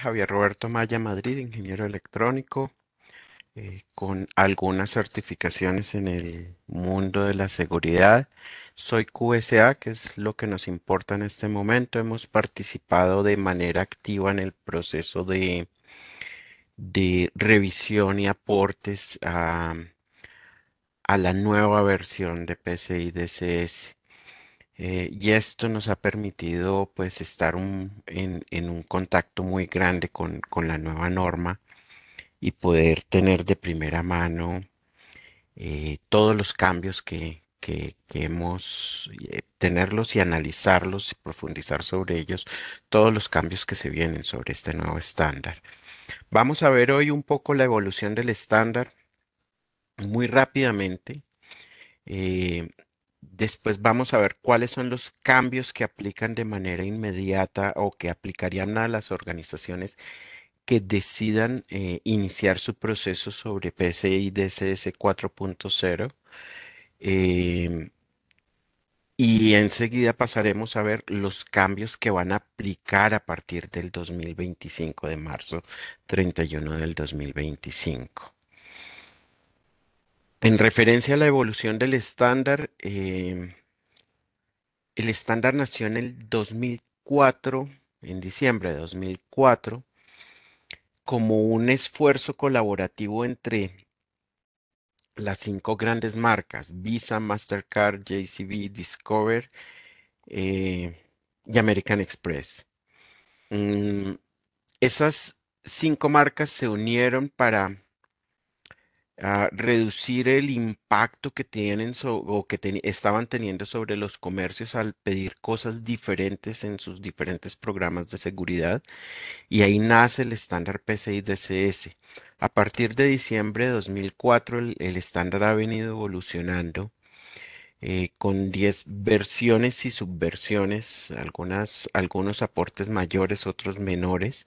Javier Roberto Maya Madrid, ingeniero electrónico, eh, con algunas certificaciones en el mundo de la seguridad. Soy QSA, que es lo que nos importa en este momento. Hemos participado de manera activa en el proceso de, de revisión y aportes a, a la nueva versión de PCI DCS. Eh, y esto nos ha permitido pues estar en, un contacto muy grande con, la nueva norma y poder tener de primera mano eh, todos los cambios que, hemos, eh, tenerlos y analizarlos y profundizar sobre ellos, todos los cambios que se vienen sobre este nuevo estándar. Vamos a ver hoy un poco la evolución del estándar muy rápidamente. Después vamos a ver cuáles son los cambios que aplican de manera inmediata o que aplicarían a las organizaciones que decidan eh, iniciar su proceso sobre PCI DSS 4.0. y enseguida pasaremos a ver los cambios que van a aplicar a partir del 2025, de marzo 31 del 2025. En referencia a la evolución del estándar, em, el estándar nació en el 2004, en diciembre de 2004, como un esfuerzo colaborativo entre las cinco grandes marcas, Visa, Mastercard, JCB, Discover eh, y American Express. Mm, esas cinco marcas se unieron para a reducir el impacto que tienen o que estaban teniendo sobre los comercios al pedir cosas diferentes en sus diferentes programas de seguridad. Y ahí nace el estándar PCI DSS. A partir de diciembre de 2004, el estándar ha venido evolucionando eh, con 10 versiones y subversiones, algunas, algunos aportes mayores, otros menores,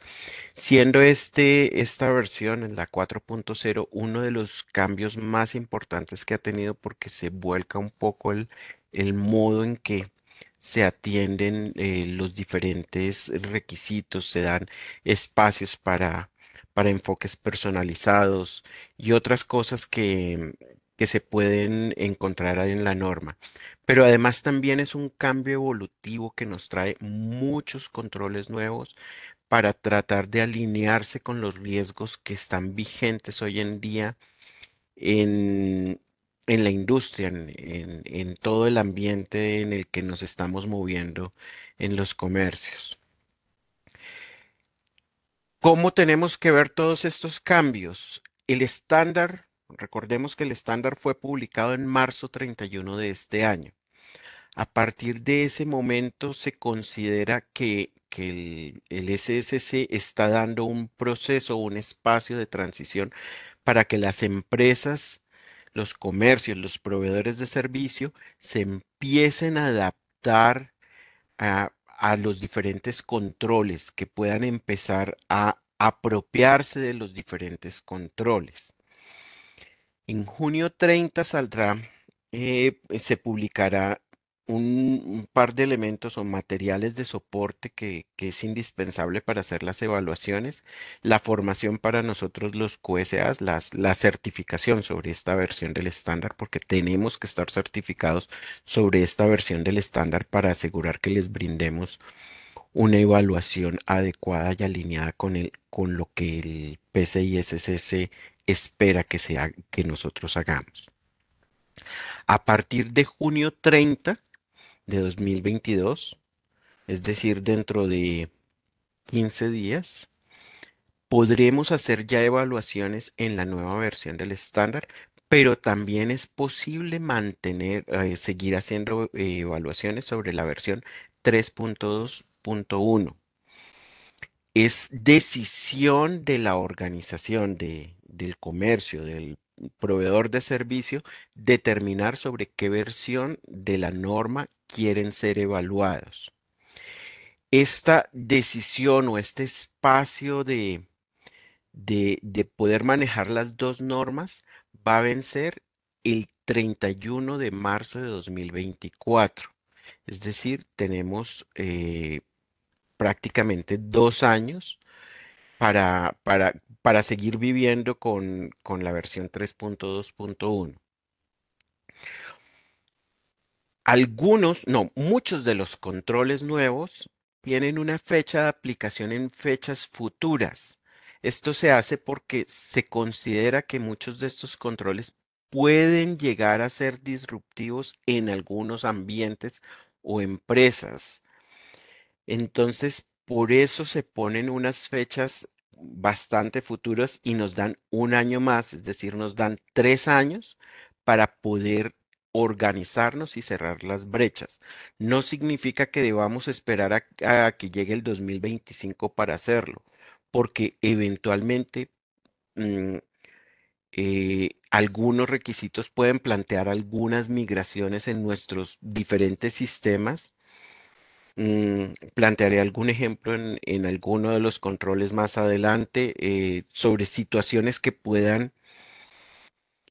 siendo este, esta versión, la 4.0, uno de los cambios más importantes que ha tenido porque se vuelca un poco el, el modo en que se atienden eh, los diferentes requisitos, se dan espacios para, para enfoques personalizados y otras cosas que, se pueden encontrar en la norma. Pero además también es un cambio evolutivo que nos trae muchos controles nuevos para tratar de alinearse con los riesgos que están vigentes hoy en día en, en la industria, en, en, todo el ambiente en el que nos estamos moviendo en los comercios. ¿Cómo tenemos que ver todos estos cambios? El estándar Recordemos que el estándar fue publicado en marzo 31 de este año. A partir de ese momento se considera que, el, SSC está dando un proceso, un espacio de transición para que las empresas, los comercios, los proveedores de servicio se empiecen a adaptar a los diferentes controles, que puedan empezar a apropiarse de los diferentes controles. En junio 30 saldrá, eh, se publicará un, par de elementos o materiales de soporte que, es indispensable para hacer las evaluaciones, la formación para nosotros los QSAs, la certificación sobre esta versión del estándar, porque tenemos que estar certificados sobre esta versión del estándar para asegurar que les brindemos una evaluación adecuada y alineada con, lo que el PCI espera que, sea, que nosotros hagamos. A partir de junio 30 de 2022, es decir, dentro de 15 días, podremos hacer ya evaluaciones en la nueva versión del estándar, pero también es posible mantener, eh, seguir haciendo eh, evaluaciones sobre la versión 3.2.1. Es decisión de la organización, de, del comercio, del proveedor de servicio, determinar sobre qué versión de la norma quieren ser evaluados. Esta decisión o este espacio de, poder manejar las dos normas va a vencer el 31 de marzo de 2024. Es decir, tenemos eh, prácticamente dos años para, para, seguir viviendo con, con la versión 3.2.1. Algunos, no, muchos de los controles nuevos tienen una fecha de aplicación en fechas futuras. Esto se hace porque se considera que muchos de estos controles pueden llegar a ser disruptivos en algunos ambientes o empresas. Entonces, por eso se ponen unas fechas bastante futuros y nos dan un año más, es decir, nos dan tres años para poder organizarnos y cerrar las brechas. No significa que debamos esperar a, que llegue el 2025 para hacerlo, porque eventualmente mm, eh, algunos requisitos pueden plantear algunas migraciones en nuestros diferentes sistemas Mm, plantearé algún ejemplo en, alguno de los controles más adelante eh, sobre situaciones que puedan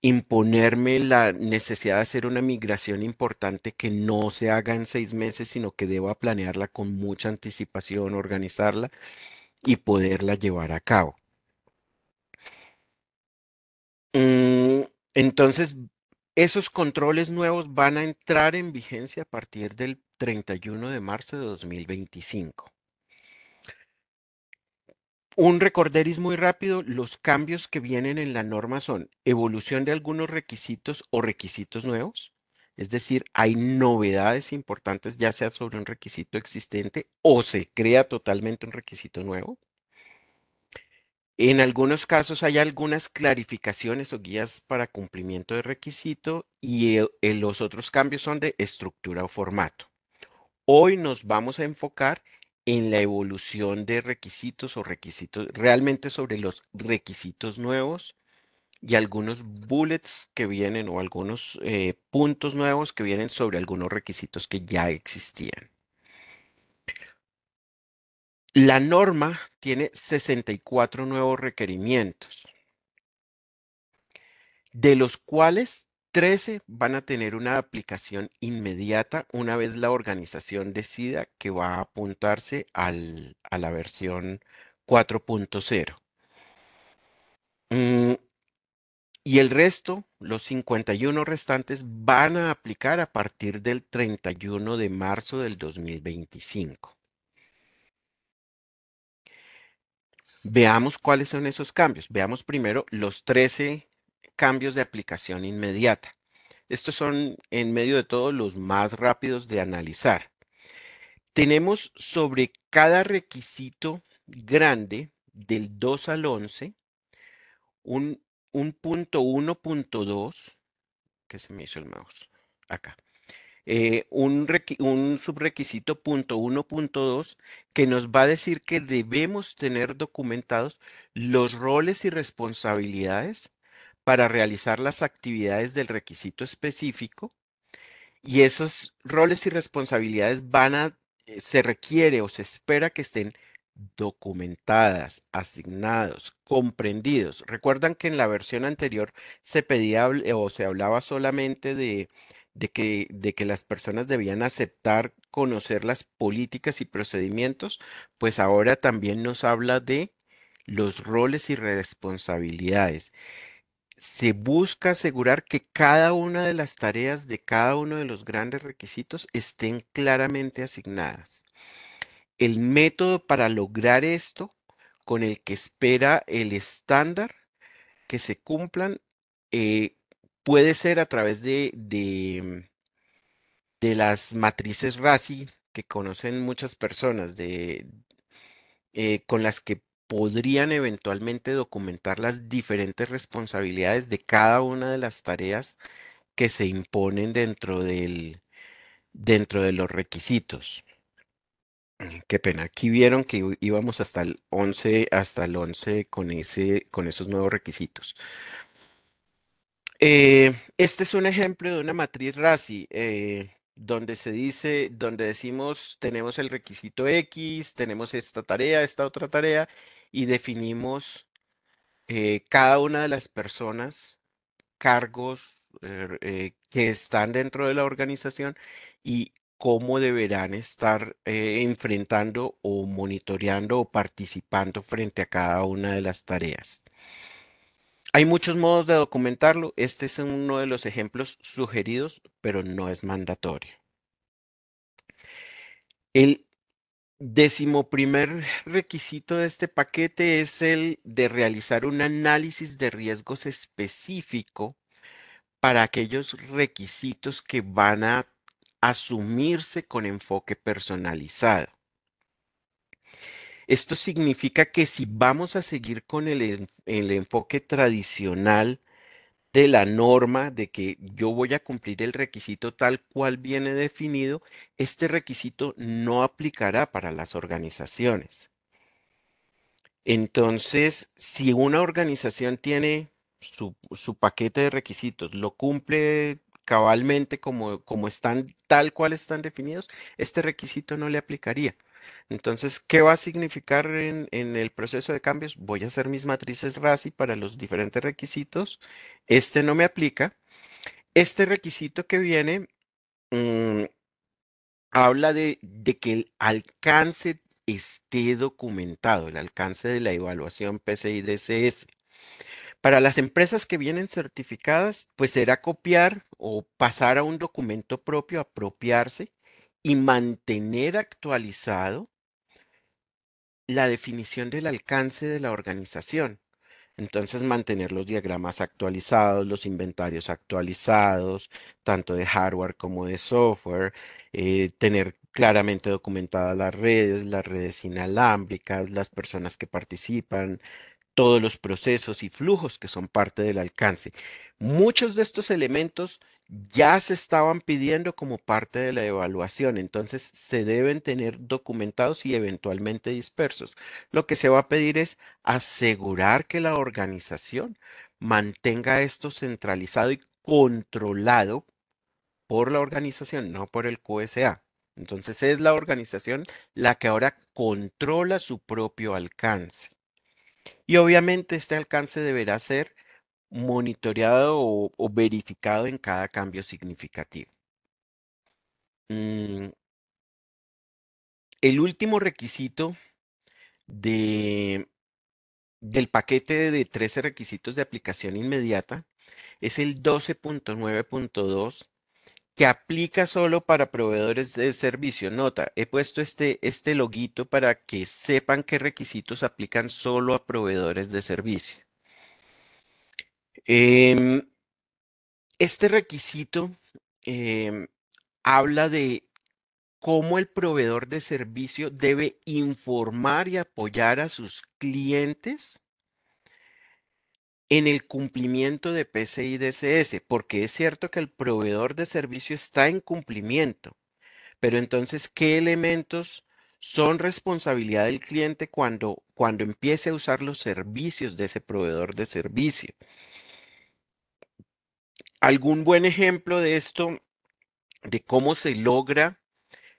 imponerme la necesidad de hacer una migración importante que no se haga en seis meses, sino que deba planearla con mucha anticipación, organizarla y poderla llevar a cabo. Mm, entonces, esos controles nuevos van a entrar en vigencia a partir del 31 de marzo de 2025. Un recorderis muy rápido, los cambios que vienen en la norma son evolución de algunos requisitos o requisitos nuevos, es decir, hay novedades importantes ya sea sobre un requisito existente o se crea totalmente un requisito nuevo. En algunos casos hay algunas clarificaciones o guías para cumplimiento de requisito y eh, los otros cambios son de estructura o formato. Hoy nos vamos a enfocar en la evolución de requisitos o requisitos, realmente sobre los requisitos nuevos y algunos bullets que vienen o algunos eh, puntos nuevos que vienen sobre algunos requisitos que ya existían. La norma tiene 64 nuevos requerimientos, de los cuales 13 van a tener una aplicación inmediata una vez la organización decida que va a apuntarse a la versión 4.0. Mm, y el resto, los 51 restantes, van a aplicar a partir del 31 de marzo del 2025. Veamos cuáles son esos cambios. Veamos primero los 13 cambios de aplicación inmediata. Estos son, en medio de todo, los más rápidos de analizar. Tenemos sobre cada requisito grande, del 2 al 11, un, un punto 1.2, que se me hizo el mouse, acá, eh, un, un, subrequisito punto 1.2 que nos va a decir que debemos tener documentados los roles y responsabilidades para realizar las actividades del requisito específico y esos roles y responsabilidades van a, eh, se requiere o se espera que estén documentadas, asignados, comprendidos. Recuerdan que en la versión anterior se pedía o se hablaba solamente de, que, de que las personas debían aceptar, conocer las políticas y procedimientos, pues ahora también nos habla de los roles y responsabilidades se busca asegurar que cada una de las tareas de cada uno de los grandes requisitos estén claramente asignadas. El método para lograr esto, con el que espera el estándar que se cumplan, eh, puede ser a través de, las matrices RACI, que conocen muchas personas, de, eh, con las que podrían eventualmente documentar las diferentes responsabilidades de cada una de las tareas que se imponen dentro, del, dentro de los requisitos. Mm, qué pena, aquí vieron que íbamos hasta el 11, hasta el 11 con, ese, con esos nuevos requisitos. Eh, este es un ejemplo de una matriz RASI. Eh, donde se dice, donde decimos tenemos el requisito X, tenemos esta tarea, esta otra tarea, y definimos eh, cada una de las personas, cargos er, eh, que están dentro de la organización y cómo deberán estar eh, enfrentando o monitoreando o participando frente a cada una de las tareas. Hay muchos modos de documentarlo. Este es uno de los ejemplos sugeridos, pero no es mandatorio. El primer requisito de este paquete es el de realizar un análisis de riesgos específico para aquellos requisitos que van a asumirse con enfoque personalizado. Esto significa que si vamos a seguir con el enfoque tradicional de la norma de que yo voy a cumplir el requisito tal cual viene definido, este requisito no aplicará para las organizaciones. Entonces, si una organización tiene su, su paquete de requisitos, lo cumple cabalmente como, como están, tal cual están definidos, este requisito no le aplicaría. Entonces, ¿qué va a significar en, el proceso de cambios? Voy a hacer mis matrices RASI para los diferentes requisitos. Este no me aplica. Este requisito que viene mm, habla de, que el alcance esté documentado, el alcance de la evaluación PCI-DSS. Para las empresas que vienen certificadas, pues será copiar o pasar a un documento propio, apropiarse y mantener actualizado la definición del alcance de la organización. Entonces, mantener los diagramas actualizados, los inventarios actualizados, tanto de hardware como de software, eh, tener claramente documentadas las redes, las redes inalámbricas, las personas que participan, todos los procesos y flujos que son parte del alcance. Muchos de estos elementos ya se estaban pidiendo como parte de la evaluación, entonces se deben tener documentados y eventualmente dispersos. Lo que se va a pedir es asegurar que la organización mantenga esto centralizado y controlado por la organización, no por el QSA. Entonces es la organización la que ahora controla su propio alcance. Y obviamente este alcance deberá ser monitoreado o, verificado en cada cambio significativo. Mm. El último requisito de, del paquete de 13 requisitos de aplicación inmediata es el 12.9.2 que aplica solo para proveedores de servicio. Nota, he puesto este, este loguito para que sepan qué requisitos aplican solo a proveedores de servicio. Em, este requisito em, habla de cómo el proveedor de servicio debe informar y apoyar a sus clientes en el cumplimiento de PCI DSS, porque es cierto que el proveedor de servicio está en cumplimiento, pero entonces, ¿qué elementos son responsabilidad del cliente cuando, cuando empiece a usar los servicios de ese proveedor de servicio? Algún buen ejemplo de esto, de cómo se logra,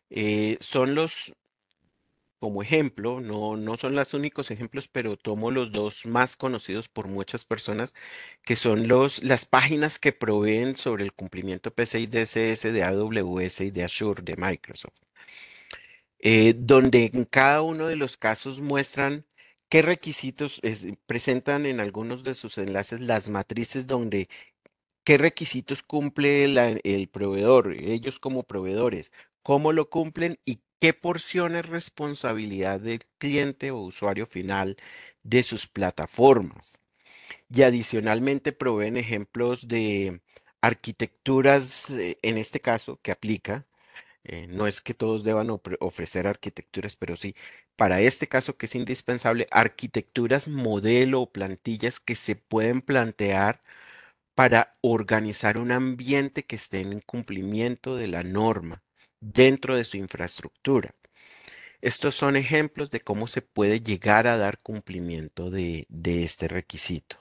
eh, son los, como ejemplo, no, no son los únicos ejemplos, pero tomo los dos más conocidos por muchas personas, que son los, las páginas que proveen sobre el cumplimiento PCI DSS de AWS y de Azure de Microsoft, eh, donde en cada uno de los casos muestran qué requisitos presentan en algunos de sus enlaces las matrices donde ¿Qué requisitos cumple el proveedor, ellos como proveedores? ¿Cómo lo cumplen y qué porción es responsabilidad del cliente o usuario final de sus plataformas? Y adicionalmente proveen ejemplos de arquitecturas, eh, en este caso, que aplica. Eh, no es que todos deban ofrecer arquitecturas, pero sí, para este caso que es indispensable, arquitecturas, modelo o plantillas que se pueden plantear para organizar un ambiente que esté en cumplimiento de la norma dentro de su infraestructura. Estos son ejemplos de cómo se puede llegar a dar cumplimiento de, este requisito.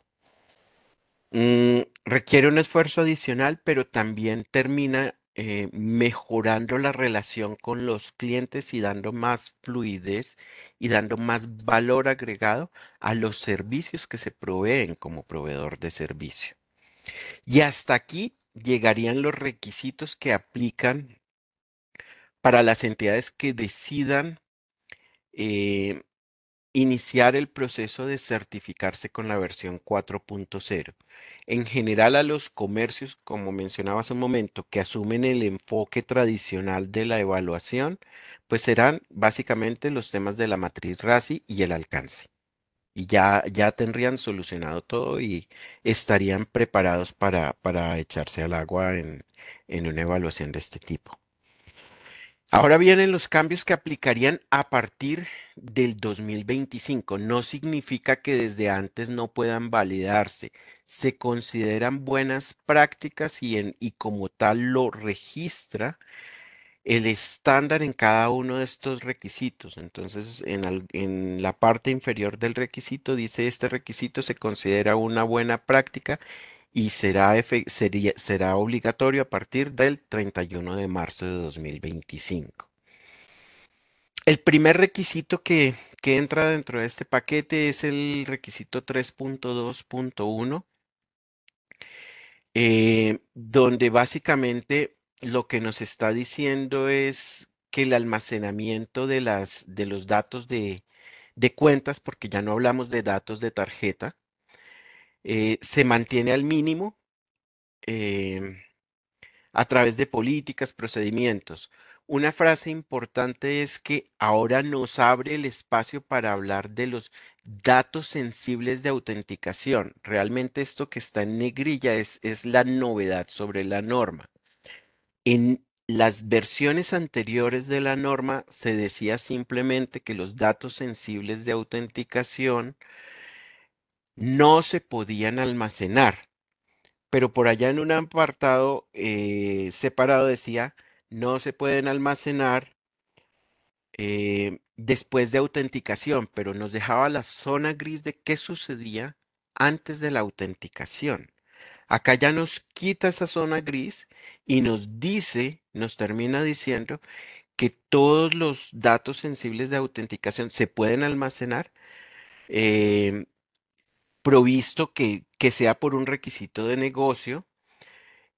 Mm, requiere un esfuerzo adicional, pero también termina eh, mejorando la relación con los clientes y dando más fluidez y dando más valor agregado a los servicios que se proveen como proveedor de servicio. Y hasta aquí llegarían los requisitos que aplican para las entidades que decidan eh, iniciar el proceso de certificarse con la versión 4.0. En general a los comercios, como mencionaba hace un momento, que asumen el enfoque tradicional de la evaluación, pues serán básicamente los temas de la matriz RASI y el alcance y ya, ya tendrían solucionado todo y estarían preparados para, para echarse al agua en, una evaluación de este tipo. Ahora vienen los cambios que aplicarían a partir del 2025. No significa que desde antes no puedan validarse. Se consideran buenas prácticas y, y como tal lo registra el estándar en cada uno de estos requisitos. Entonces, en, la parte inferior del requisito dice, este requisito se considera una buena práctica y será, obligatorio a partir del 31 de marzo de 2025. El primer requisito que, entra dentro de este paquete es el requisito 3.2.1, eh, donde básicamente lo que nos está diciendo es que el almacenamiento de, los datos de, cuentas, porque ya no hablamos de datos de tarjeta, eh, se mantiene al mínimo em, a través de políticas, procedimientos. Una frase importante es que ahora nos abre el espacio para hablar de los datos sensibles de autenticación. Realmente esto que está en negrilla es la novedad sobre la norma. En las versiones anteriores de la norma se decía simplemente que los datos sensibles de autenticación no se podían almacenar, pero por allá en un apartado eh, separado decía no se pueden almacenar eh, después de autenticación, pero nos dejaba la zona gris de qué sucedía antes de la autenticación. Acá ya nos quita esa zona gris y nos dice, nos termina diciendo que todos los datos sensibles de autenticación se pueden almacenar eh, provisto que, sea por un requisito de negocio,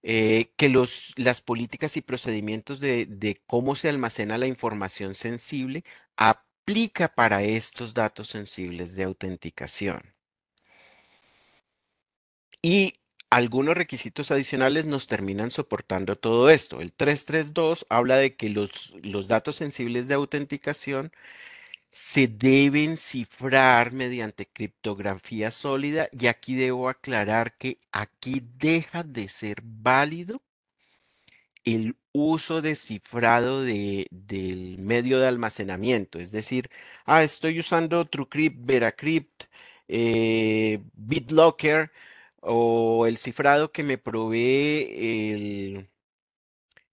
eh, que los, las políticas y procedimientos de, de cómo se almacena la información sensible aplica para estos datos sensibles de autenticación. Y algunos requisitos adicionales nos terminan soportando todo esto. El 332 habla de que los, datos sensibles de autenticación se deben cifrar mediante criptografía sólida y aquí debo aclarar que aquí deja de ser válido el uso de cifrado de, del medio de almacenamiento. Es decir, ah, estoy usando TrueCrypt, VeraCrypt, eh, BitLocker, o el cifrado que me provee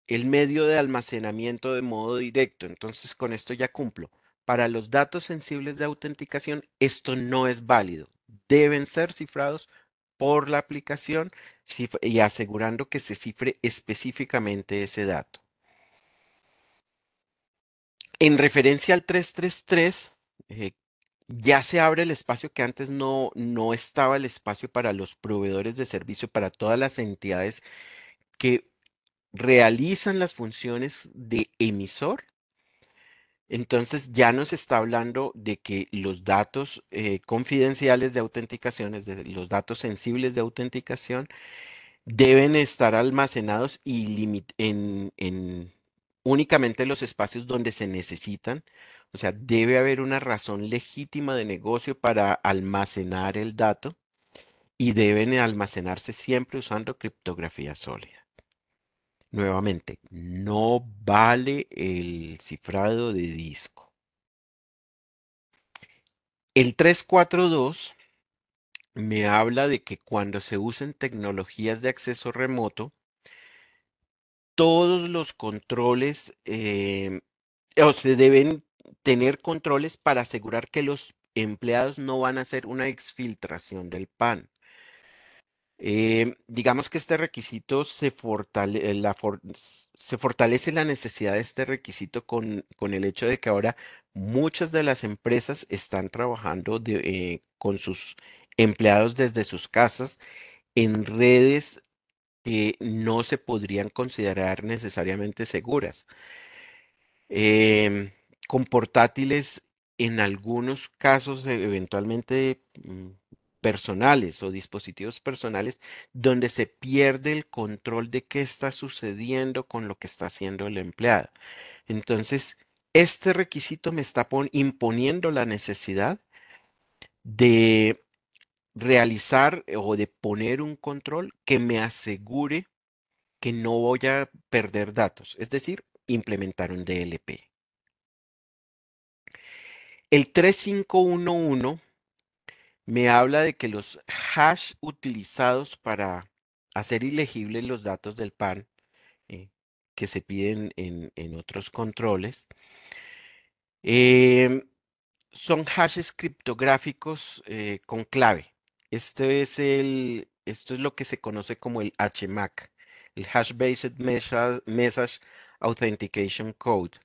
el, medio de almacenamiento de modo directo. Entonces con esto ya cumplo. Para los datos sensibles de autenticación, esto no es válido. Deben ser cifrados por la aplicación y asegurando que se cifre específicamente ese dato. En referencia al 333, eh, ya se abre el espacio que antes no, estaba el espacio para los proveedores de servicio, para todas las entidades que realizan las funciones de emisor. Entonces ya nos está hablando de que los datos eh, confidenciales de autenticación, los datos sensibles de autenticación, deben estar almacenados y en, en únicamente los espacios donde se necesitan o sea, debe haber una razón legítima de negocio para almacenar el dato y deben almacenarse siempre usando criptografía sólida. Nuevamente, no vale el cifrado de disco. El 342 me habla de que cuando se usen tecnologías de acceso remoto, todos los controles eh, o se deben tener controles para asegurar que los empleados no van a hacer una exfiltración del pan. Eh, digamos que este requisito se, eh, la se, fortalece la necesidad de este requisito con, el hecho de que ahora muchas de las empresas están trabajando eh, con sus empleados desde sus casas en redes que no se podrían considerar necesariamente seguras. Em, con portátiles en algunos casos e, eventualmente mm, personales o dispositivos personales donde se pierde el control de qué está sucediendo con lo que está haciendo el empleado. Entonces, este requisito me está imponiendo la necesidad de realizar eh, o de poner un control que me asegure que no voy a perder datos, es decir, implementar un DLP. El 3511 me habla de que los hash utilizados para hacer ilegibles los datos del PAN eh, que se piden en, otros controles em, son hashes criptográficos eh, con clave. Esto es, el, esto es lo que se conoce como el HMAC, el Hash Based mm. Message, Authentication Code.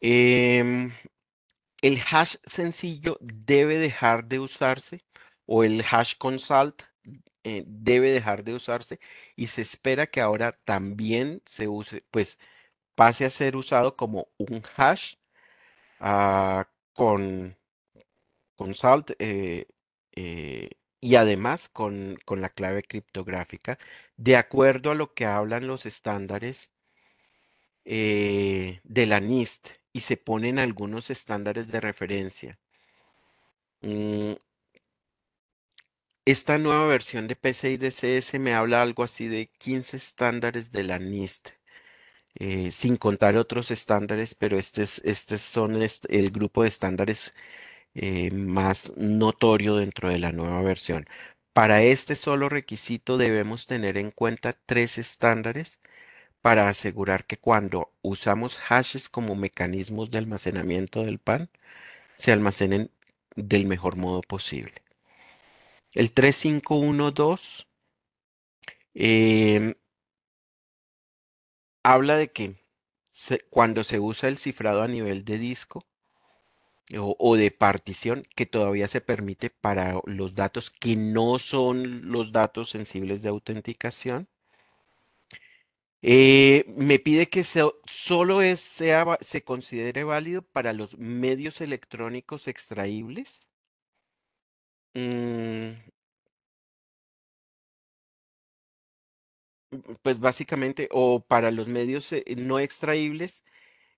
Em, el hash sencillo debe dejar de usarse o el hash consult salt eh, debe dejar de usarse y se espera que ahora también se use, pues pase a ser usado como un hash ah, con consult eh, eh, y además con, con, la clave criptográfica, de acuerdo a lo que hablan los estándares de la NIST y se ponen algunos estándares de referencia. Mm, esta nueva versión de PCI DCS me habla algo así de 15 estándares de la NIST, eh, sin contar otros estándares, pero este son el grupo de estándares eh, más notorio dentro de la nueva versión. Para este solo requisito debemos tener en cuenta tres estándares para asegurar que cuando usamos hashes como mecanismos de almacenamiento del pan, se almacenen del mejor modo posible. El 3512 em, habla de que cuando se usa el cifrado a nivel de disco o, de partición, que todavía se permite para los datos que no son los datos sensibles de autenticación, eh, me pide que solo se considere válido para los medios electrónicos extraíbles. Mm. Mm, pues básicamente, o para los medios eh, no extraíbles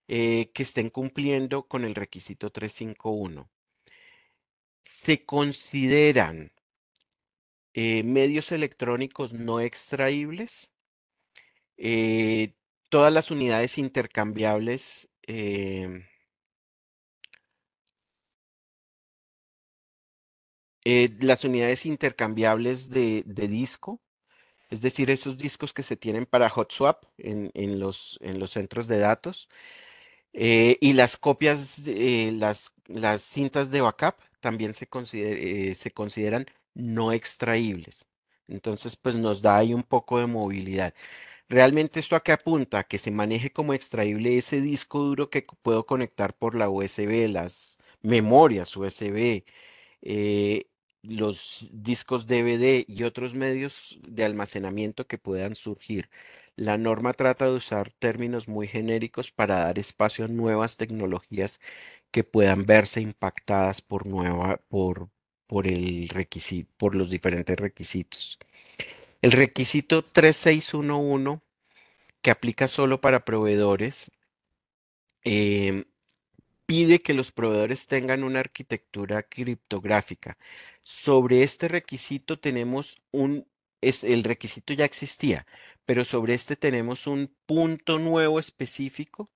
eh, que estén cumpliendo con el requisito 351. Se consideran medios electrónicos no extraíbles eh, todas las unidades intercambiables em, eh, las unidades intercambiables de, disco, es decir, esos discos que se tienen para HotSwap en, en, los, en los centros de datos, eh, y las copias, las, las cintas de backup también se, se consideran no extraíbles. Entonces, pues nos da ahí un poco de movilidad. Realmente esto a qué apunta, que se maneje como extraíble ese disco duro que puedo conectar por la USB, las memorias USB, eh, los discos DVD y otros medios de almacenamiento que puedan surgir. La norma trata de usar términos muy genéricos para dar espacio a nuevas tecnologías que puedan verse impactadas por, nueva, por, el por los diferentes requisitos. El requisito 3611, que aplica solo para proveedores, em, pide que los proveedores tengan una arquitectura criptográfica. Sobre este requisito tenemos un, el requisito ya existía, pero sobre este tenemos un punto nuevo específico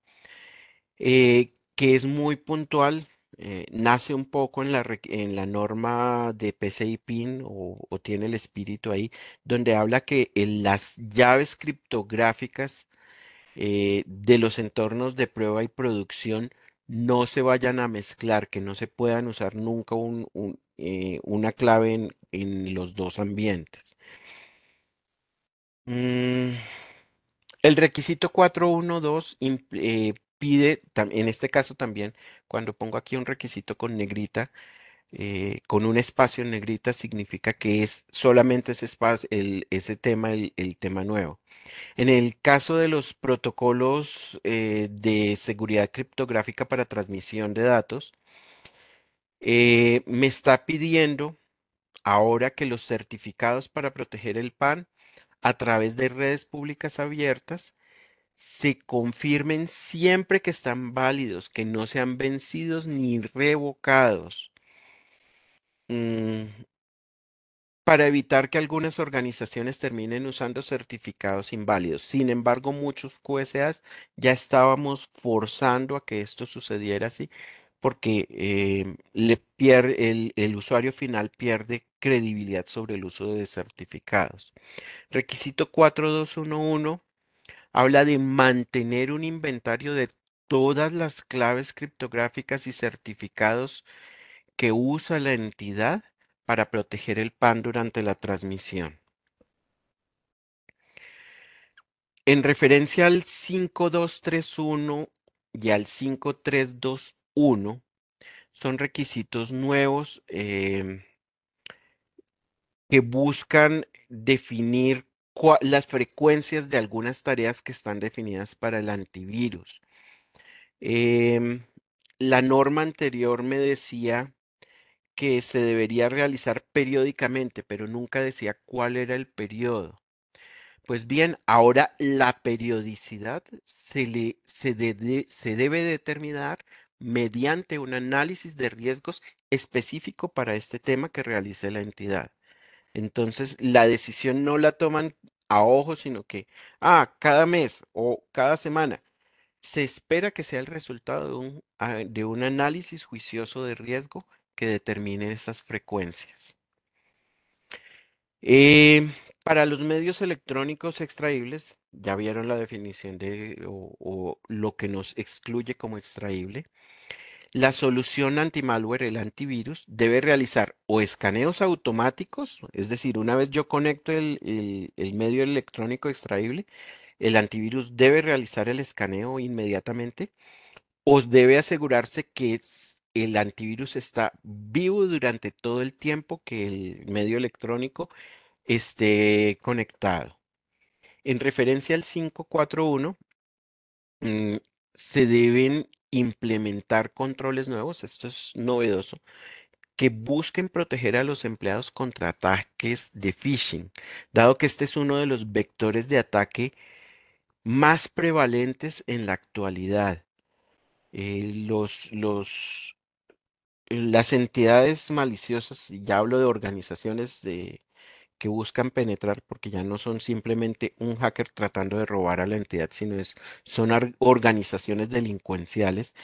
eh, que es muy puntual eh, nace un poco en la, en la norma de PCI PIN o, tiene el espíritu ahí, donde habla que las llaves criptográficas eh, de los entornos de prueba y producción no se vayan a mezclar, que no se puedan usar nunca eh, una clave en, los dos ambientes. Mm, el requisito 412 pide, en este caso también, cuando pongo aquí un requisito con negrita, eh, con un espacio en negrita, significa que es solamente ese, espacio, ese tema, el, tema nuevo. En el caso de los protocolos eh, de seguridad criptográfica para transmisión de datos, eh, me está pidiendo ahora que los certificados para proteger el PAN a través de redes públicas abiertas se confirmen siempre que están válidos, que no sean vencidos ni revocados, mm. para evitar que algunas organizaciones terminen usando certificados inválidos. Sin embargo, muchos QSAs ya estábamos forzando a que esto sucediera así, porque eh, el, el usuario final pierde credibilidad sobre el uso de certificados. Requisito 4211 habla de mantener un inventario de todas las claves criptográficas y certificados que usa la entidad para proteger el PAN durante la transmisión. En referencia al 5231 y al 5321, son requisitos nuevos em, que buscan definir las frecuencias de algunas tareas que están definidas para el antivirus. Em, la norma anterior me decía que se debería realizar periódicamente, pero nunca decía cuál era el periodo. Pues bien, ahora la periodicidad se debe determinar mediante un análisis de riesgos específico para este tema que realice la entidad. Entonces, la decisión no la toman a ojo, sino que, ah, cada mes o cada semana se espera que sea el resultado de un, ah, análisis juicioso de riesgo que determine esas frecuencias. Em, para los medios electrónicos extraíbles, ya vieron la definición de o lo que nos excluye como extraíble la solución anti-malware, el antivirus, debe realizar o escaneos automáticos, es decir, una vez yo conecto el, medio electrónico extraíble, el antivirus debe realizar el escaneo inmediatamente o debe asegurarse que el antivirus está vivo durante todo el tiempo que el medio electrónico esté conectado. En referencia al 541, mm, se deben implementar controles nuevos, esto es novedoso, que busquen proteger a los empleados contra ataques de phishing, dado que este es uno de los vectores de ataque más prevalentes en la actualidad. Eh, los, los, eh, las entidades maliciosas, ya hablo de organizaciones de, que buscan penetrar porque ya no son simplemente un hacker tratando de robar a la entidad, sino es, son organizaciones delincuenciales,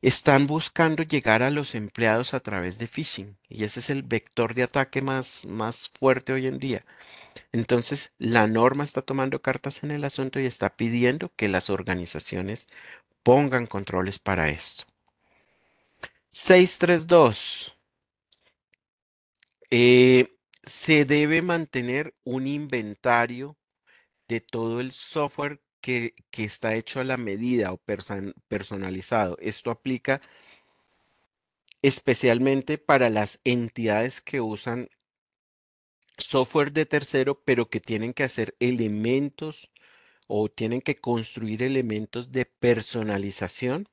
están buscando llegar a los empleados a través de phishing y ese es el vector de ataque más, más fuerte hoy en día. Entonces, la norma está tomando cartas en el asunto y está pidiendo que las organizaciones pongan controles para esto. 632. Eh, se debe mantener un inventario de todo el software que, está hecho a la medida o personalizado. Esto aplica especialmente para las entidades que usan software de tercero, pero que tienen que hacer elementos o tienen que construir elementos de personalización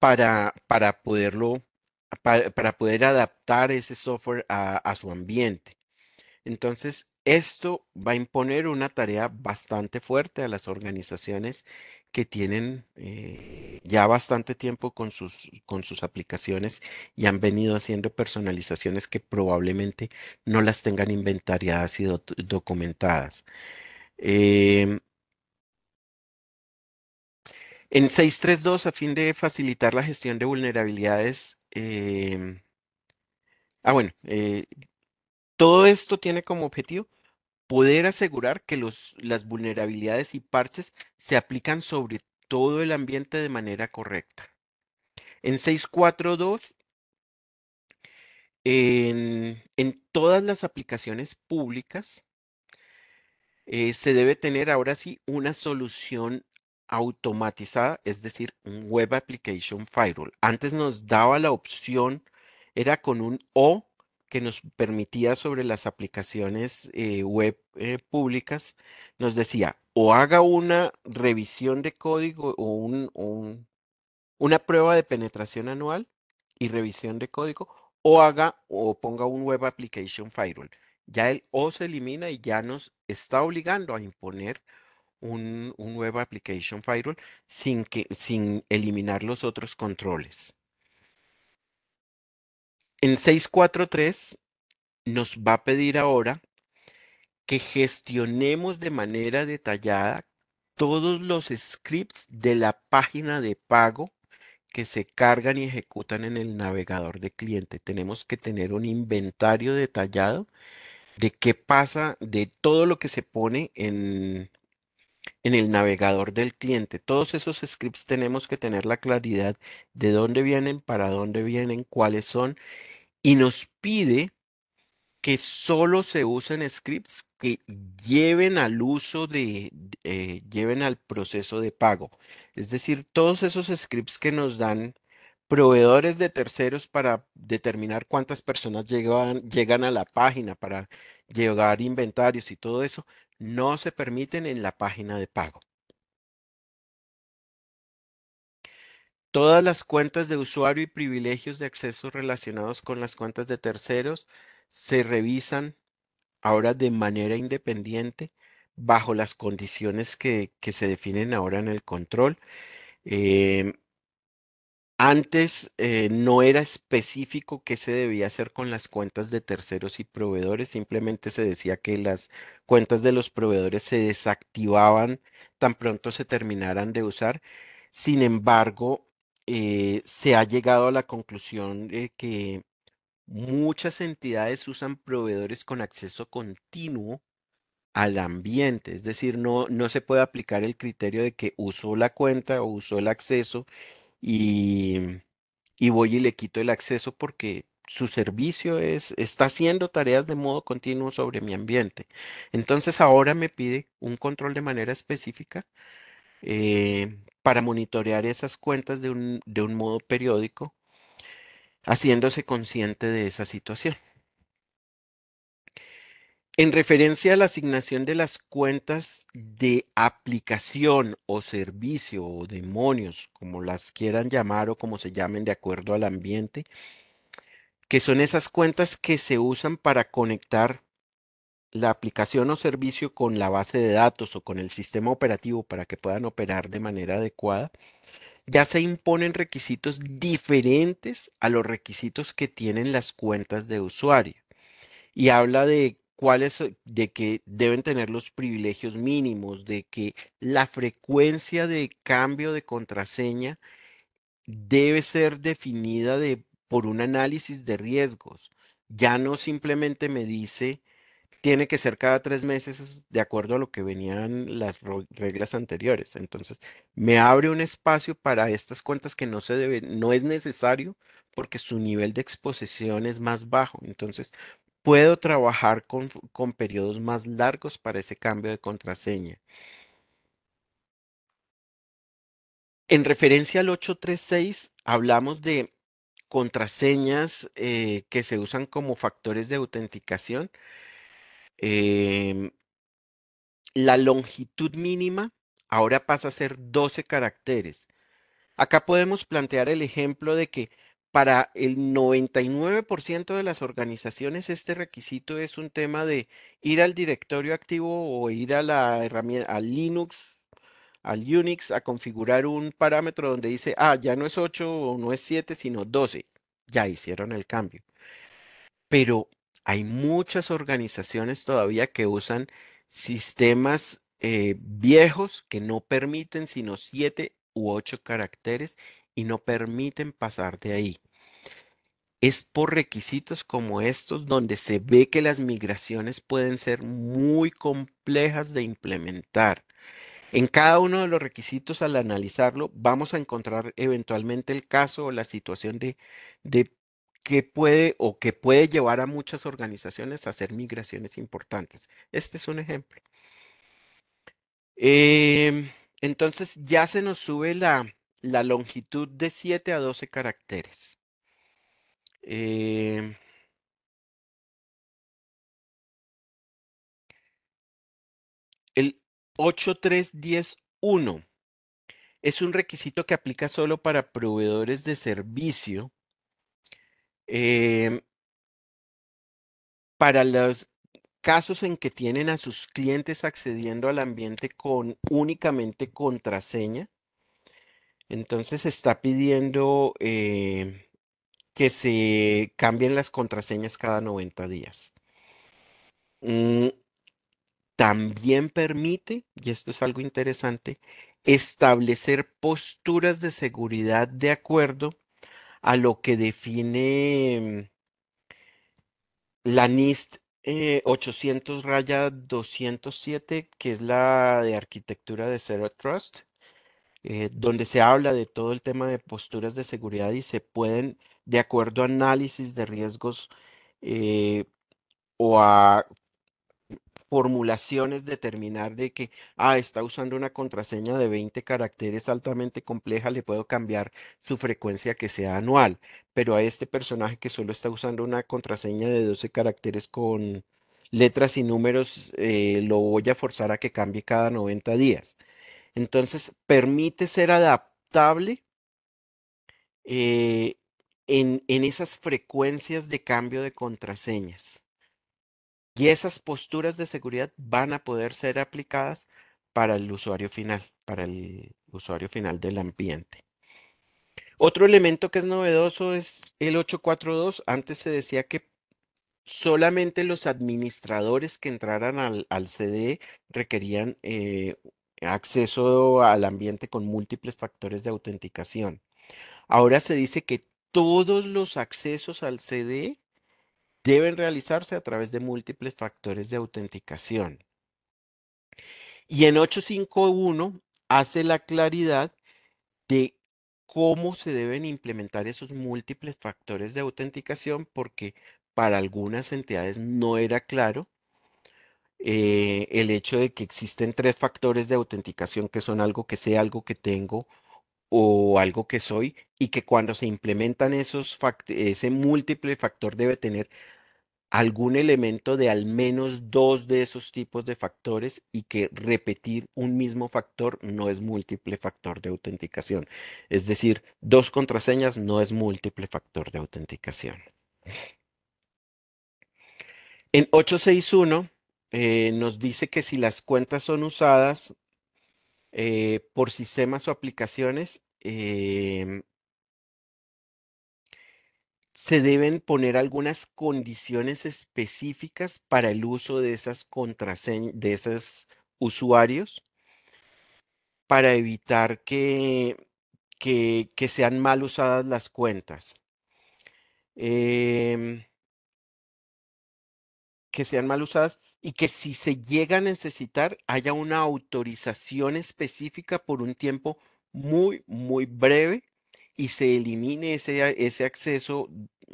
para, para poderlo para, poder adaptar ese software a, su ambiente. Entonces, esto va a imponer una tarea bastante fuerte a las organizaciones que tienen eh, ya bastante tiempo con sus, con sus aplicaciones y han venido haciendo personalizaciones que probablemente no las tengan inventariadas y documentadas. Em, en 632, a fin de facilitar la gestión de vulnerabilidades Em, ah, bueno, eh, todo esto tiene como objetivo poder asegurar que las vulnerabilidades y parches se aplican sobre todo el ambiente de manera correcta. En 642, en, en todas las aplicaciones públicas, eh, se debe tener ahora sí una solución automatizada, es decir, un Web Application Firewall. Antes nos daba la opción, era con un O que nos permitía sobre las aplicaciones eh, web eh, públicas, nos decía o haga una revisión de código o, un, una prueba de penetración anual y revisión de código o haga o ponga un Web Application Firewall. Ya el O se elimina y ya nos está obligando a imponer un, un nuevo application firewall sin, que, sin eliminar los otros controles. En 643 nos va a pedir ahora que gestionemos de manera detallada todos los scripts de la página de pago que se cargan y ejecutan en el navegador de cliente. Tenemos que tener un inventario detallado de qué pasa, de todo lo que se pone en, en el navegador del cliente. Todos esos scripts tenemos que tener la claridad de dónde vienen, para dónde vienen, cuáles son. Y nos pide que solo se usen scripts que lleven al uso de, eh, lleven al proceso de pago. Es decir, todos esos scripts que nos dan proveedores de terceros para determinar cuántas personas llegan, llegan a la página, para llegar inventarios y todo eso, no se permiten en la página de pago. Todas las cuentas de usuario y privilegios de acceso relacionados con las cuentas de terceros se revisan ahora de manera independiente bajo las condiciones que, se definen ahora en el control. Em, antes eh, no era específico qué se debía hacer con las cuentas de terceros y proveedores, simplemente se decía que las cuentas de los proveedores se desactivaban tan pronto se terminaran de usar. Sin embargo, eh, se ha llegado a la conclusión de que muchas entidades usan proveedores con acceso continuo al ambiente, es decir, no, no se puede aplicar el criterio de que usó la cuenta o usó el acceso y, voy y le quito el acceso porque su servicio es, está haciendo tareas de modo continuo sobre mi ambiente. Entonces ahora me pide un control de manera específica eh, para monitorear esas cuentas de un modo periódico, haciéndose consciente de esa situación. En referencia a la asignación de las cuentas de aplicación o servicio o demonios, como las quieran llamar o como se llamen de acuerdo al ambiente, que son esas cuentas que se usan para conectar la aplicación o servicio con la base de datos o con el sistema operativo para que puedan operar de manera adecuada, ya se imponen requisitos diferentes a los requisitos que tienen las cuentas de usuario. Y habla de cuáles eh, de que deben tener los privilegios mínimos, de que la frecuencia de cambio de contraseña debe ser definida de, por un análisis de riesgos. Ya no simplemente me dice, tiene que ser cada tres meses de acuerdo a lo que venían las reglas anteriores. Entonces, me abre un espacio para estas cuentas que no, se no es necesario porque su nivel de exposición es más bajo. Entonces, puedo trabajar con, periodos más largos para ese cambio de contraseña. En referencia al 836, hablamos de contraseñas eh, que se usan como factores de autenticación. Em, la longitud mínima ahora pasa a ser 12 caracteres. Acá podemos plantear el ejemplo de que para el 99% de las organizaciones este requisito es un tema de ir al directorio activo o ir a la herramienta, a Linux, al Unix, a configurar un parámetro donde dice, ah, ya no es 8 o no es 7, sino 12. Ya hicieron el cambio. Pero hay muchas organizaciones todavía que usan sistemas eh, viejos que no permiten sino 7 u 8 caracteres y no permiten pasar de ahí. Es por requisitos como estos donde se ve que las migraciones pueden ser muy complejas de implementar. En cada uno de los requisitos al analizarlo vamos a encontrar eventualmente el caso o la situación de, de que puede o que puede llevar a muchas organizaciones a hacer migraciones importantes. Este es un ejemplo. Em, entonces ya se nos sube la, la longitud de 7 a 12 caracteres. Em, el 83101 es un requisito que aplica solo para proveedores de servicio. Em, para los casos en que tienen a sus clientes accediendo al ambiente con únicamente contraseña entonces está pidiendo eh, que se cambien las contraseñas cada 90 días. Mm, también permite, y esto es algo interesante, establecer posturas de seguridad de acuerdo a lo que define mm, la NIST 800 207, que es la de arquitectura de Zero Trust, eh, donde se habla de todo el tema de posturas de seguridad y se pueden, de acuerdo a análisis de riesgos eh, o a formulaciones, determinar de que, ah, está usando una contraseña de 20 caracteres altamente compleja, le puedo cambiar su frecuencia que sea anual, pero a este personaje que solo está usando una contraseña de 12 caracteres con letras y números, eh, lo voy a forzar a que cambie cada 90 días. Entonces, permite ser adaptable eh, en, esas frecuencias de cambio de contraseñas. Y esas posturas de seguridad van a poder ser aplicadas para el usuario final, para el usuario final del ambiente. Otro elemento que es novedoso es el 842. Antes se decía que solamente los administradores que entraran al, al CD requerían eh, acceso al ambiente con múltiples factores de autenticación. Ahora se dice que todos los accesos al CD deben realizarse a través de múltiples factores de autenticación. Y en 851 hace la claridad de cómo se deben implementar esos múltiples factores de autenticación porque para algunas entidades no era claro eh, el hecho de que existen tres factores de autenticación que son algo que sé, algo que tengo o algo que soy y que cuando se implementan esos ese múltiple factor debe tener algún elemento de al menos dos de esos tipos de factores y que repetir un mismo factor no es múltiple factor de autenticación. Es decir, dos contraseñas no es múltiple factor de autenticación. En 861 eh, nos dice que si las cuentas son usadas eh, por sistemas o aplicaciones, em, se deben poner algunas condiciones específicas para el uso de esas contraseñas, de esos usuarios, para evitar que, que, sean mal usadas las cuentas. Em, que sean mal usadas y que si se llega a necesitar haya una autorización específica por un tiempo muy, muy breve y se elimine ese, acceso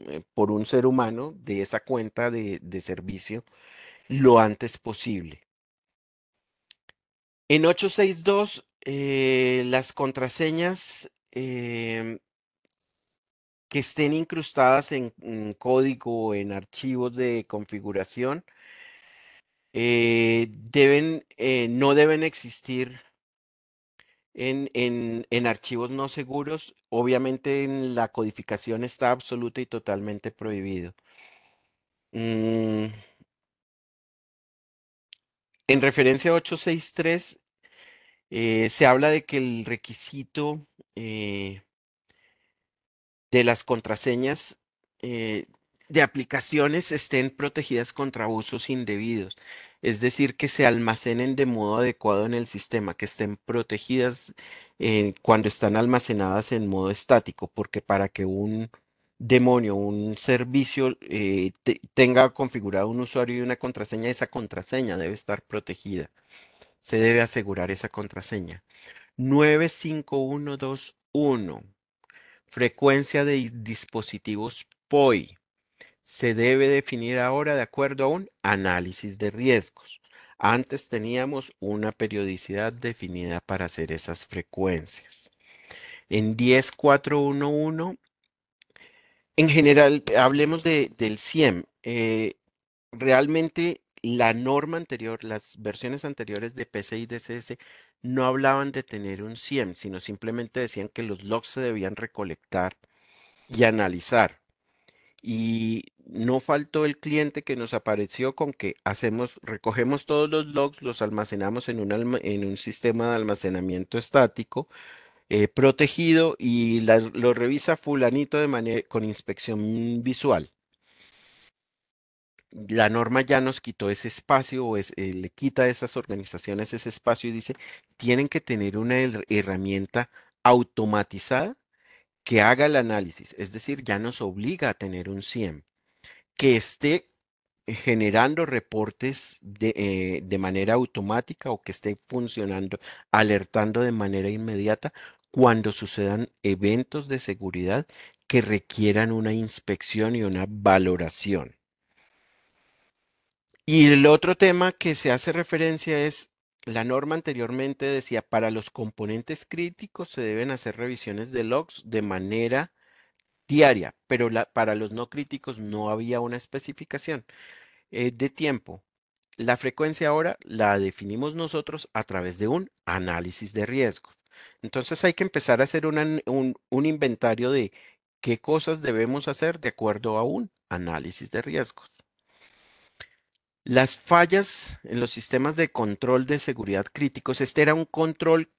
eh, por un ser humano de esa cuenta de, servicio lo antes posible. En 862, eh, las contraseñas em, que estén incrustadas en, en código en archivos de configuración eh, deben, eh, no deben existir en, en, archivos no seguros. Obviamente en la codificación está absoluta y totalmente prohibido. Mm. En referencia a 863, eh, se habla de que el requisito de las contraseñas de aplicaciones estén protegidas contra usos indebidos, es decir, que se almacenen de modo adecuado en el sistema, que estén protegidas cuando están almacenadas en modo estático, porque para que un demonio, un servicio eh, tenga configurado un usuario y una contraseña, esa contraseña debe estar protegida. Se debe asegurar esa contraseña. 95121. Frecuencia de dispositivos POI se debe definir ahora de acuerdo a un análisis de riesgos. Antes teníamos una periodicidad definida para hacer esas frecuencias. En 10411, en general, hablemos del CIEM. Eh, realmente la norma anterior, las versiones anteriores de PCI DCS no hablaban de tener un CIEM, sino simplemente decían que los logs se debían recolectar y analizar. Y no faltó el cliente que nos apareció con que hacemos, recogemos todos los logs, los almacenamos en un, sistema de almacenamiento estático eh, protegido y lo revisa fulanito de manera con inspección visual. La norma ya nos quitó ese espacio o es, eh, le quita a esas organizaciones ese espacio y dice, tienen que tener una herramienta automatizada que haga el análisis, es decir, ya nos obliga a tener un siempre que esté generando reportes eh, de, manera automática o que esté funcionando, alertando de manera inmediata cuando sucedan eventos de seguridad que requieran una inspección y una valoración. Y el otro tema que se hace referencia es, la norma anteriormente decía, para los componentes críticos se deben hacer revisiones de logs de manera diaria, pero para los no críticos no había una especificación eh, de tiempo. La frecuencia ahora la definimos nosotros a través de un análisis de riesgos. Entonces hay que empezar a hacer un, un inventario de qué cosas debemos hacer de acuerdo a un análisis de riesgos. Las fallas en los sistemas de control de seguridad críticos, este era un control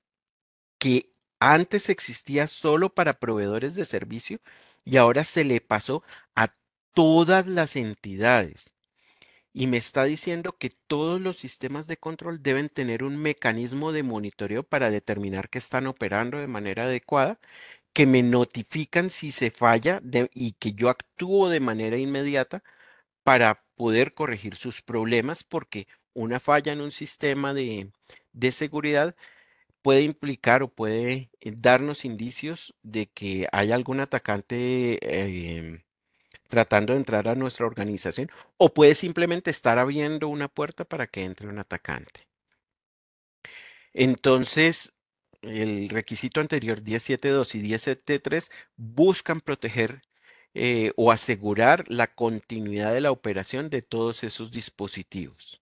que antes existía solo para proveedores de servicio y ahora se le pasó a todas las entidades. Y me está diciendo que todos los sistemas de control deben tener un mecanismo de monitoreo para determinar que están operando de manera adecuada, que me notifican si se falla y que yo actúo de manera inmediata para poder corregir sus problemas, porque una falla en un sistema de seguridad puede implicar o puede eh, darnos indicios de que hay algún atacante em, tratando de entrar a nuestra organización o puede simplemente estar abriendo una puerta para que entre un atacante. Entonces, el requisito anterior 17.2 y 17.3 buscan proteger eh, o asegurar la continuidad de la operación de todos esos dispositivos.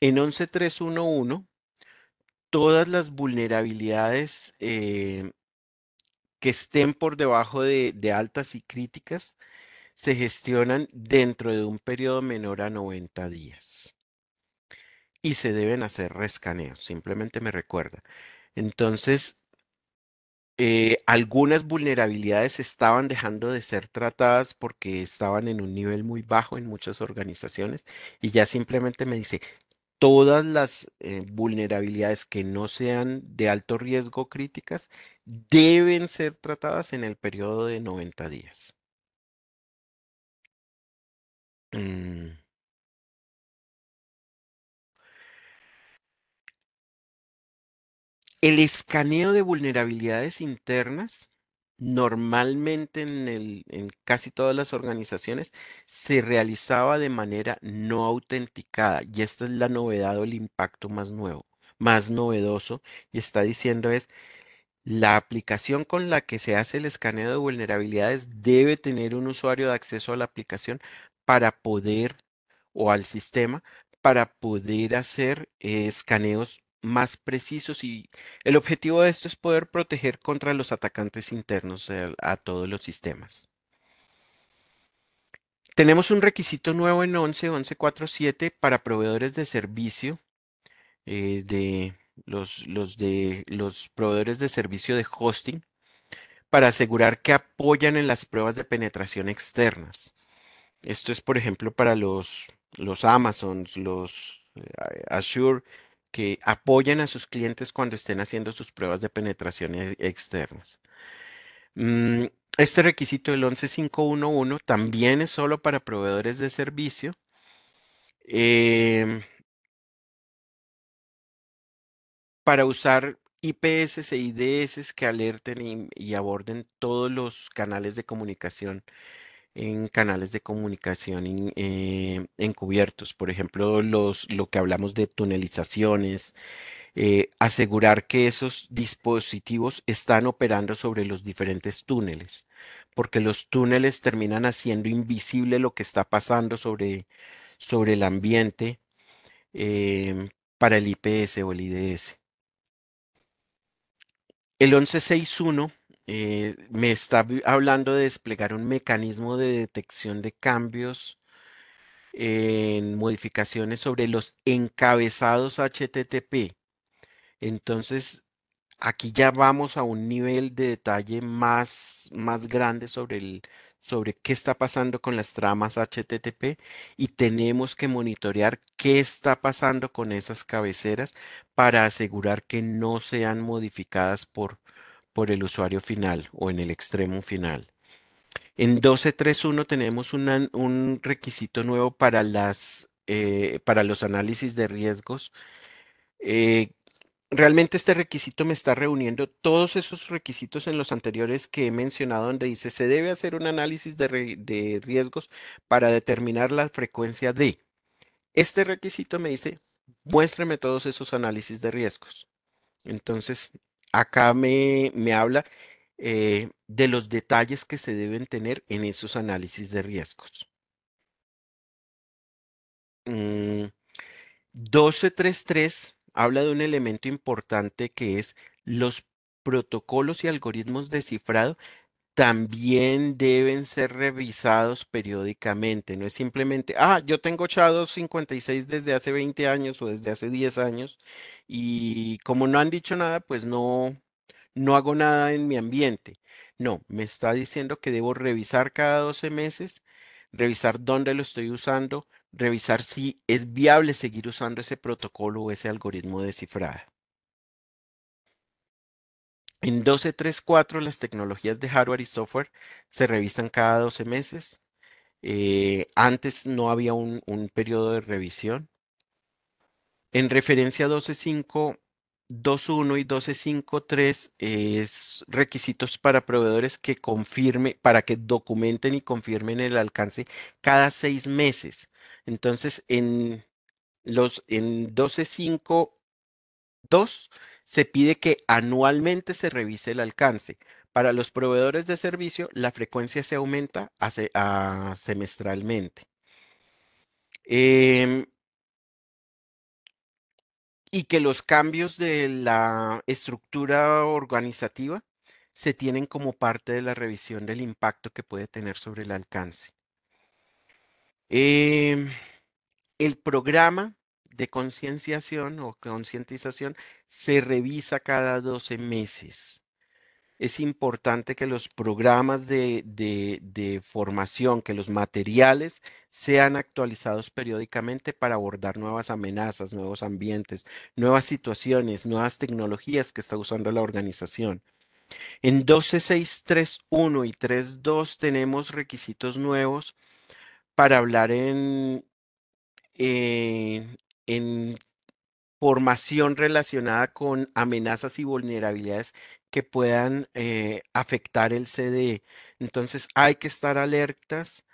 En 11311 todas las vulnerabilidades eh, que estén por debajo de, altas y críticas se gestionan dentro de un periodo menor a 90 días. Y se deben hacer rescaneos, simplemente me recuerda. Entonces, eh, algunas vulnerabilidades estaban dejando de ser tratadas porque estaban en un nivel muy bajo en muchas organizaciones y ya simplemente me dice, todas las eh, vulnerabilidades que no sean de alto riesgo críticas deben ser tratadas en el periodo de 90 días. Mm. El escaneo de vulnerabilidades internas normalmente en, casi todas las organizaciones se realizaba de manera no autenticada y esta es la novedad o el impacto más nuevo, más novedoso y está diciendo es la aplicación con la que se hace el escaneo de vulnerabilidades debe tener un usuario de acceso a la aplicación para poder o al sistema para poder hacer eh, escaneos más precisos y el objetivo de esto es poder proteger contra los atacantes internos a todos los sistemas. Tenemos un requisito nuevo en 11.11.4.7 para proveedores de servicio, eh, de los, de los proveedores de servicio de hosting, para asegurar que apoyan en las pruebas de penetración externas. Esto es, por ejemplo, para los, los Amazons, los eh, Azure, que apoyen a sus clientes cuando estén haciendo sus pruebas de penetración e-, externas. Mm, este requisito del 11511 también es solo para proveedores de servicio. Em para usar IPS e IDS que alerten y, y aborden todos los canales de comunicación en canales de comunicación eh, encubiertos, por ejemplo, los, lo que hablamos de tunelizaciones, eh, asegurar que esos dispositivos están operando sobre los diferentes túneles, porque los túneles terminan haciendo invisible lo que está pasando sobre, sobre el ambiente eh, para el IPS o el IDS. El 1161 eh, me está hablando de desplegar un mecanismo de detección de cambios en modificaciones sobre los encabezados HTTP. Entonces, aquí ya vamos a un nivel de detalle más, más grande sobre, el, sobre qué está pasando con las tramas HTTP y tenemos que monitorear qué está pasando con esas cabeceras para asegurar que no sean modificadas por por el usuario final o en el extremo final. En 12.3.1 tenemos un requisito nuevo para, las, eh, para los análisis de riesgos. Eh, realmente este requisito me está reuniendo todos esos requisitos en los anteriores que he mencionado, donde dice se debe hacer un análisis de, riesgos para determinar la frecuencia de. Este requisito me dice, muéstrame todos esos análisis de riesgos. Entonces, acá me, me habla eh, de los detalles que se deben tener en esos análisis de riesgos. 1233 mm, habla de un elemento importante que es los protocolos y algoritmos de cifrado también deben ser revisados periódicamente. No es simplemente, ah, yo tengo sha 56 desde hace 20 años o desde hace 10 años y como no han dicho nada, pues no, no hago nada en mi ambiente. No, me está diciendo que debo revisar cada 12 meses, revisar dónde lo estoy usando, revisar si es viable seguir usando ese protocolo o ese algoritmo de cifrada. En 1234, las tecnologías de hardware y software se revisan cada 12 meses. Eh, antes no había un, periodo de revisión. En referencia 12.5, 2.1 y 12.5.3 es requisitos para proveedores que confirme, para que documenten y confirmen el alcance cada seis meses. Entonces, en los en 12.5.2 se pide que anualmente se revise el alcance. Para los proveedores de servicio, la frecuencia se aumenta semestralmente. Em, y que los cambios de la estructura organizativa se tienen como parte de la revisión del impacto que puede tener sobre el alcance. Em, el programa de concienciación o concientización se revisa cada 12 meses. Es importante que los programas de, formación, que los materiales sean actualizados periódicamente para abordar nuevas amenazas, nuevos ambientes, nuevas situaciones, nuevas tecnologías que está usando la organización. En 12631 y 32 tenemos requisitos nuevos para hablar en, eh, en formación relacionada con amenazas y vulnerabilidades que puedan eh, afectar el CDE. Entonces hay que estar alertas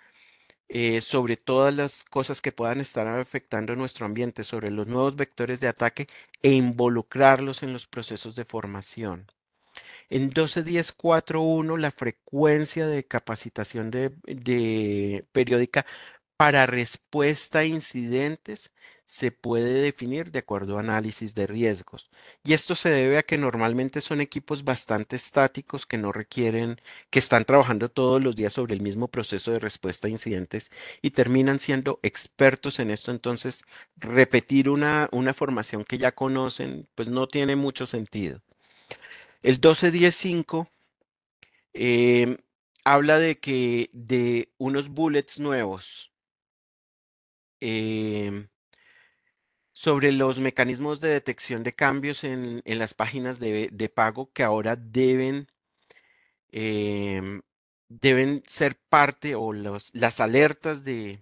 eh, sobre todas las cosas que puedan estar afectando nuestro ambiente, sobre los nuevos vectores de ataque e involucrarlos en los procesos de formación. En 12.10.4.1, la frecuencia de capacitación de, de periódica para respuesta a incidentes se puede definir de acuerdo a análisis de riesgos. Y esto se debe a que normalmente son equipos bastante estáticos que no requieren, que están trabajando todos los días sobre el mismo proceso de respuesta a incidentes y terminan siendo expertos en esto. Entonces, repetir una, formación que ya conocen, pues no tiene mucho sentido. El 12.10.5 em, habla de que de unos bullets nuevos Em, sobre los mecanismos de detección de cambios en, las páginas de, pago que ahora deben, em, deben ser parte o las alertas de,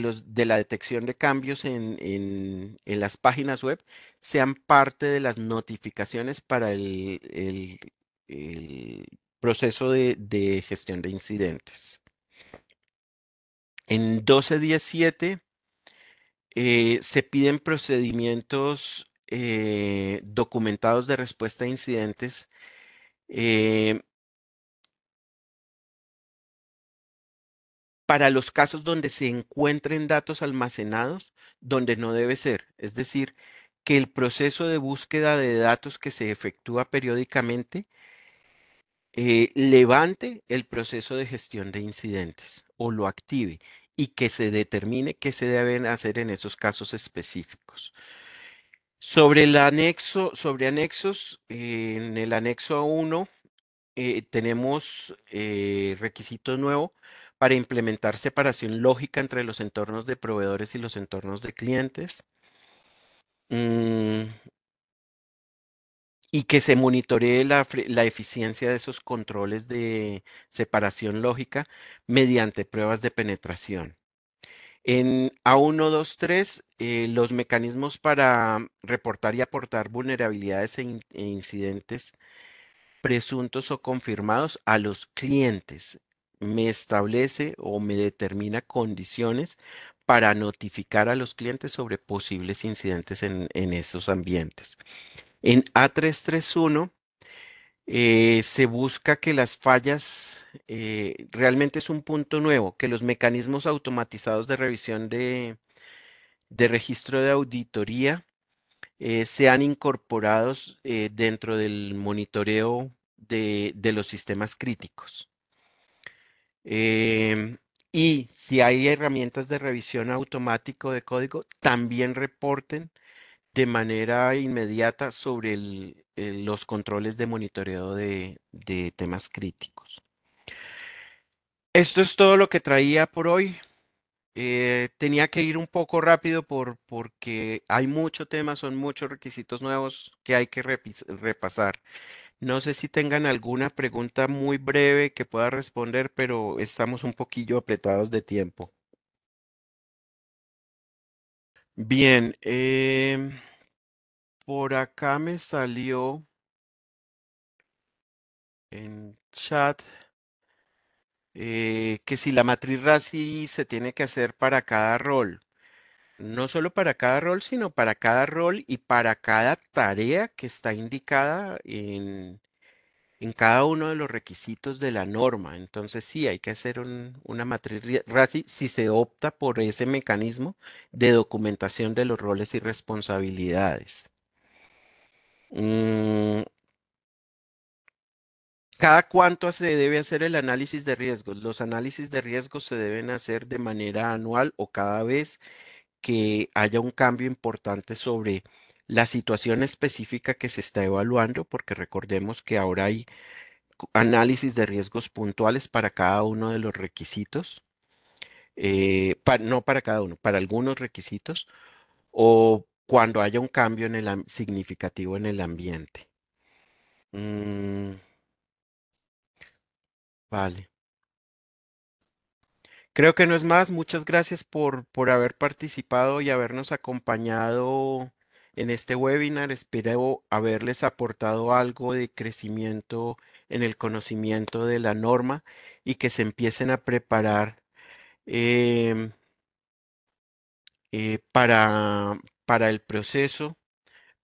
los, de la detección de cambios en, en, las páginas web sean parte de las notificaciones para el, proceso de gestión de incidentes. En 1217 eh, se piden procedimientos eh, documentados de respuesta a incidentes. Eh para los casos donde se encuentren datos almacenados donde no debe ser, es decir, que el proceso de búsqueda de datos que se efectúa periódicamente levante el proceso de gestión de incidentes o lo active y que se determine qué se deben hacer en esos casos específicos. Sobre el anexo, sobre anexos, en el anexo 1 eh, tenemos eh, requisitos nuevos para implementar separación lógica entre los entornos de proveedores y los entornos de clientes. Mm, y que se monitoree la, eficiencia de esos controles de separación lógica mediante pruebas de penetración. En A123, eh, los mecanismos para reportar y aportar vulnerabilidades e, e, incidentes presuntos o confirmados a los clientes. Me establece o me determina condiciones para notificar a los clientes sobre posibles incidentes en, en esos ambientes. En A331 eh, se busca que las fallas, eh, realmente es un punto nuevo, que los mecanismos automatizados de revisión de, registro de auditoría eh, sean incorporados dentro del monitoreo de, de los sistemas críticos. Em, y si hay herramientas de revisión automático de código, también reporten de manera inmediata sobre eh, los controles de monitoreo de, temas críticos. Esto es todo lo que traía por hoy. Eh, tenía que ir un poco rápido porque hay mucho temas, son muchos requisitos nuevos que hay que repasar. No sé si tengan alguna pregunta muy breve que pueda responder, pero estamos un poquillo apretados de tiempo. Bien, em, por acá me salió en chat eh, que si la matriz RACI se tiene que hacer para cada rol, no solo para cada rol, sino para cada rol y para cada tarea que está indicada en, en cada uno de los requisitos de la norma. Entonces sí, hay que hacer una matriz rasi si se opta por ese mecanismo de documentación de los roles y responsabilidades. Mm. ¿Cada cuánto se debe hacer el análisis de riesgos? Los análisis de riesgos se deben hacer de manera anual o cada vez que haya un cambio importante sobre la situación específica que se está evaluando, porque recordemos que ahora hay análisis de riesgos puntuales para cada uno de los requisitos, eh, no para cada uno, para algunos requisitos, o cuando haya un cambio en el, significativo en el ambiente. Mm. vale. Creo que no es más. Muchas gracias por, por haber participado y habernos acompañado en este webinar espero haberles aportado algo de crecimiento en el conocimiento de la norma y que se empiecen a preparar em, eh, para, para el proceso,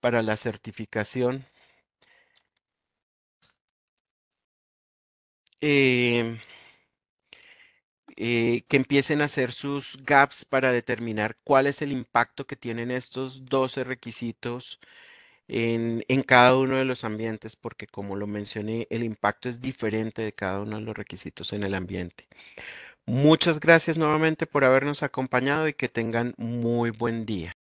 para la certificación. Em, eh, que empiecen a hacer sus gaps para determinar cuál es el impacto que tienen estos 12 requisitos en, cada uno de los ambientes, porque como lo mencioné, el impacto es diferente de cada uno de los requisitos en el ambiente. Muchas gracias nuevamente por habernos acompañado y que tengan muy buen día.